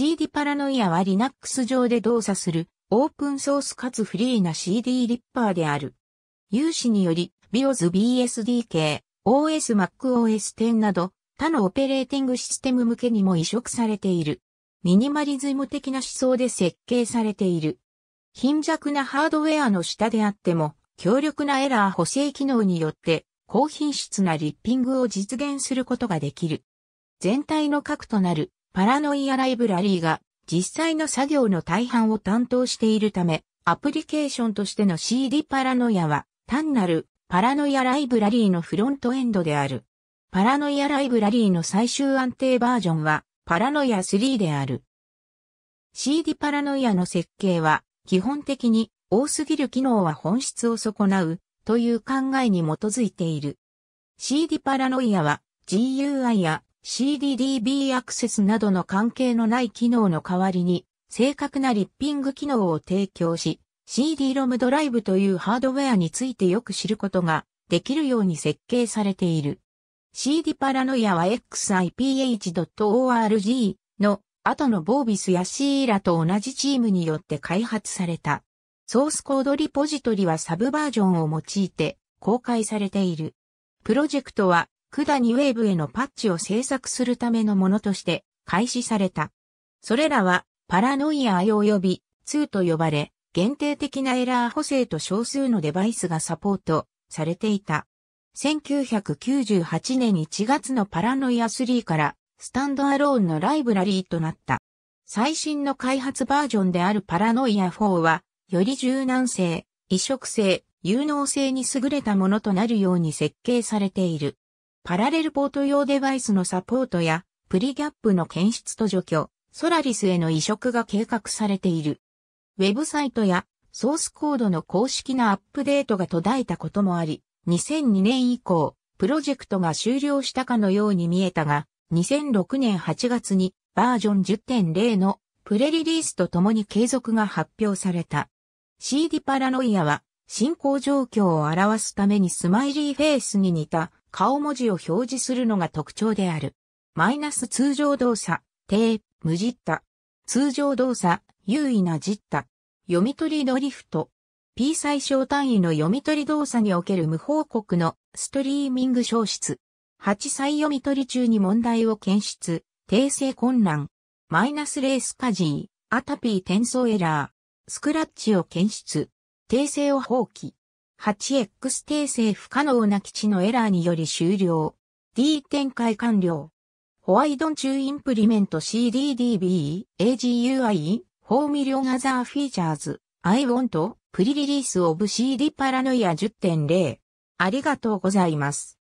CD パラノイアは Linux 上で動作するオープンソースかつフリーな CD リッパーである。有志により BIOS BSDK、OS MacOS 10など他のオペレーティングシステム向けにも移植されている。ミニマリズム的な思想で設計されている。貧弱なハードウェアの下であっても、強力なエラー補正機能によって、高品質なリッピングを実現することができる。全体の核となるパラノイアライブラリーが実際の作業の大半を担当しているため、アプリケーションとしての CD パラノイアは単なるパラノイアライブラリーのフロントエンドである。パラノイアライブラリーの最終安定バージョンはパラノイア3である。CD パラノイアの設計は基本的に多すぎる機能は本質を損なうという考えに基づいている。CD パラノイアは GUI や CDDB アクセスなどの関係のない機能の代わりに、正確なリッピング機能を提供し、CD-ROM ドライブというハードウェアについてよく知ることができるように設計されている。CD パラノイアは xiph.org の後のボービスやシーラと同じチームによって開発された。ソースコードリポジトリはサブバージョンを用いて公開されている。プロジェクトはダにウェーブへのパッチを制作するためのものとして開始された。それらはパラノイアー及び2と呼ばれ、限定的なエラー補正と少数のデバイスがサポートされていた。1998年1月のパラノイア3からスタンドアローンのライブラリーとなった。最新の開発バージョンであるパラノイア4は、より柔軟性、移植性、有能性に優れたものとなるように設計されている。パラレルポート用デバイスのサポートや、プリギャップの検出と除去、ソラリスへの移植が計画されている。ウェブサイトやソースコードの公式なアップデートが途絶えたこともあり、2002年以降、プロジェクトが終了したかのように見えたが、2006年8月にバージョン10.0のプレリリースとともに継続が発表された。CD パラノイアは進行状況を表すためにスマイリーフェイスに似た顔文字を表示するのが特徴である。マイナス通常動作、低、無実った。通常動作、優位な実った。読み取りドリフト。P 最小単位の読み取り動作における無報告のストリーミング消失。8歳読み取り中に問題を検出。訂正困難。マイナスレースカジー。アタピー転送エラー。スクラッチを検出。訂正を放棄。8X 訂正不可能な基地のエラーにより終了。D 展開完了。ホワイドン中インプリメント CDDB、AGUI、ホーミリオガザーフィーチャーズ、I want, プリリリースオブ CD パラノイア10.0。ありがとうございます。